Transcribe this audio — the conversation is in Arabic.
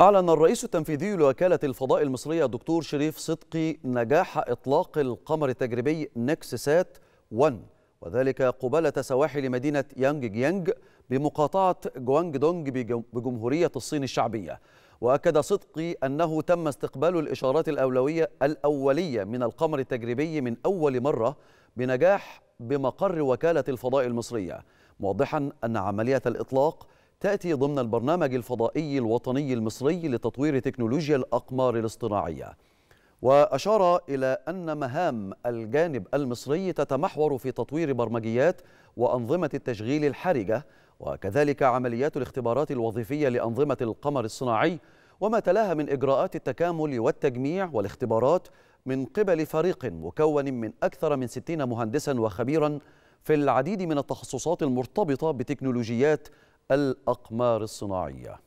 أعلن الرئيس التنفيذي لوكالة الفضاء المصرية الدكتور شريف صدقي نجاح إطلاق القمر التجريبي نكسسات 1 وذلك قبالة سواحل مدينة يانج جيانج بمقاطعة جوانج دونج بجمهورية الصين الشعبية وأكد صدقي أنه تم استقبال الإشارات الأولوية الأولية من القمر التجريبي من أول مرة بنجاح بمقر وكالة الفضاء المصرية موضحا أن عملية الإطلاق تأتي ضمن البرنامج الفضائي الوطني المصري لتطوير تكنولوجيا الأقمار الاصطناعية وأشار إلى أن مهام الجانب المصري تتمحور في تطوير برمجيات وأنظمة التشغيل الحرجة وكذلك عمليات الاختبارات الوظيفية لأنظمة القمر الصناعي وما تلاها من إجراءات التكامل والتجميع والاختبارات من قبل فريق مكون من أكثر من 60 مهندسا وخبيرا في العديد من التخصصات المرتبطة بتكنولوجيات الأقمار الصناعية